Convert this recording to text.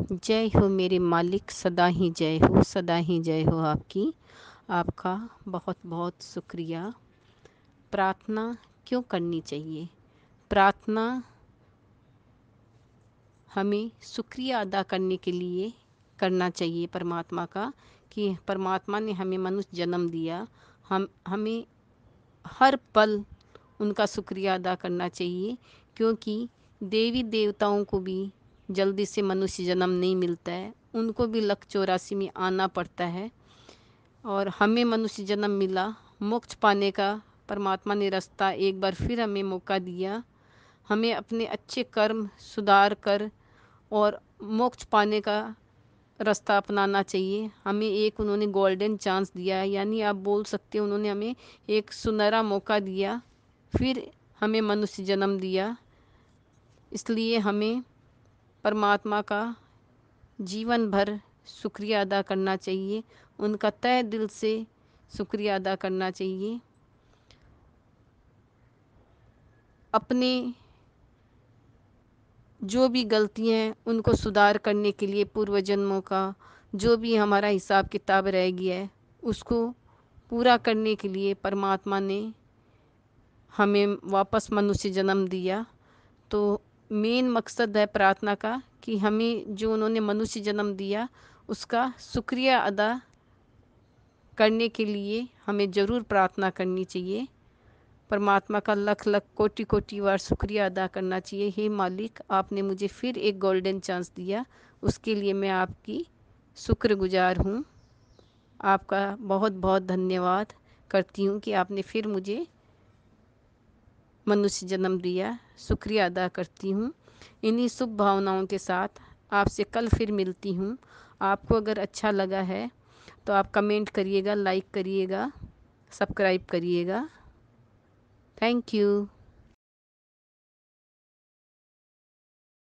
जय हो मेरे मालिक सदा ही जय हो सदा ही जय हो आपकी आपका बहुत बहुत शुक्रिया प्रार्थना क्यों करनी चाहिए प्रार्थना हमें शुक्रिया अदा करने के लिए करना चाहिए परमात्मा का कि परमात्मा ने हमें मनुष्य जन्म दिया हम हमें हर पल उनका शुक्रिया अदा करना चाहिए क्योंकि देवी देवताओं को भी जल्दी से मनुष्य जन्म नहीं मिलता है उनको भी लक चौरासी में आना पड़ता है और हमें मनुष्य जन्म मिला मोक्ष पाने का परमात्मा ने रास्ता एक बार फिर हमें मौका दिया हमें अपने अच्छे कर्म सुधार कर और मोक्ष पाने का रास्ता अपनाना चाहिए हमें एक उन्होंने गोल्डन चांस दिया यानी आप बोल सकते हैं उन्होंने हमें एक सुनहरा मौका दिया फिर हमें मनुष्य जन्म दिया इसलिए हमें परमात्मा का जीवन भर शुक्रिया अदा करना चाहिए उनका तय दिल से शुक्रिया अदा करना चाहिए अपने जो भी गलतियाँ हैं उनको सुधार करने के लिए पूर्व जन्मों का जो भी हमारा हिसाब किताब रह गया है उसको पूरा करने के लिए परमात्मा ने हमें वापस मनुष्य जन्म दिया तो मेन मकसद है प्रार्थना का कि हमें जो उन्होंने मनुष्य जन्म दिया उसका शुक्रिया अदा करने के लिए हमें ज़रूर प्रार्थना करनी चाहिए परमात्मा का लख लख कोटि कोटि बार शुक्रिया अदा करना चाहिए हे मालिक आपने मुझे फिर एक गोल्डन चांस दिया उसके लिए मैं आपकी शुक्रगुजार हूँ आपका बहुत बहुत धन्यवाद करती हूँ कि आपने फिर मुझे मनुष्य जन्म दिया शुक्रिया अदा करती हूँ इन्हीं शुभ भावनाओं के साथ आपसे कल फिर मिलती हूँ आपको अगर अच्छा लगा है तो आप कमेंट करिएगा लाइक करिएगा सब्सक्राइब करिएगा थैंक यू